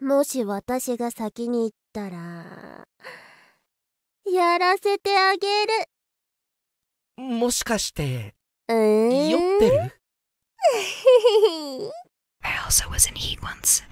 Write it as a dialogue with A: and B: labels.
A: もし私が先に行ったら、
B: やらせてあげる。もしかして、えー、酔ってる
C: I also was in heat once.